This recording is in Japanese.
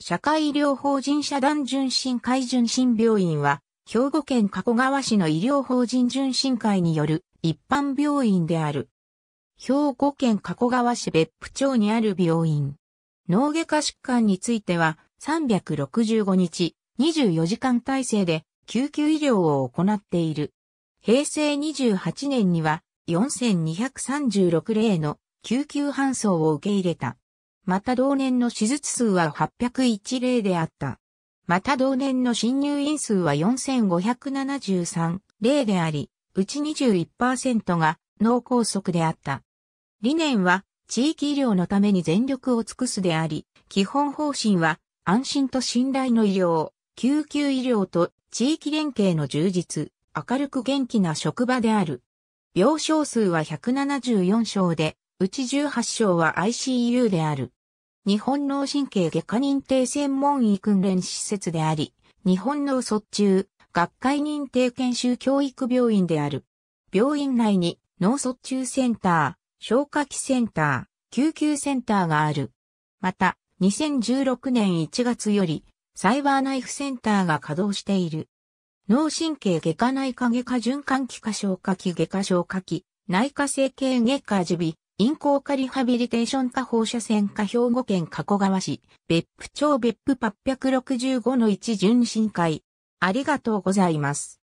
社会医療法人社団純心会純心病院は、兵庫県加古川市の医療法人純心会による一般病院である。兵庫県加古川市別府町にある病院。脳外科疾患については、365日、24時間体制で救急医療を行っている。平成28年には、4236例の救急搬送を受け入れた。また同年の手術数は801例であった。また同年の新入院数は4573例であり、うち21%が脳梗塞であった。理念は地域医療のために全力を尽くすであり、基本方針は安心と信頼の医療、救急医療と地域連携の充実、明るく元気な職場である。病床数は174床で、うち18床は ICU である。日本脳神経外科認定専門医訓練施設であり、日本脳卒中学会認定研修教育病院である。病院内に脳卒中センター、消化器センター、救急センターがある。また、2016年1月より、サイバーナイフセンターが稼働している。脳神経外科内科外科循環器科消化器外科消化器、内科整形外科耳鼻、陰行化リハビリテーション化放射線化兵庫県加古川市、別府町別府865の1巡進会。ありがとうございます。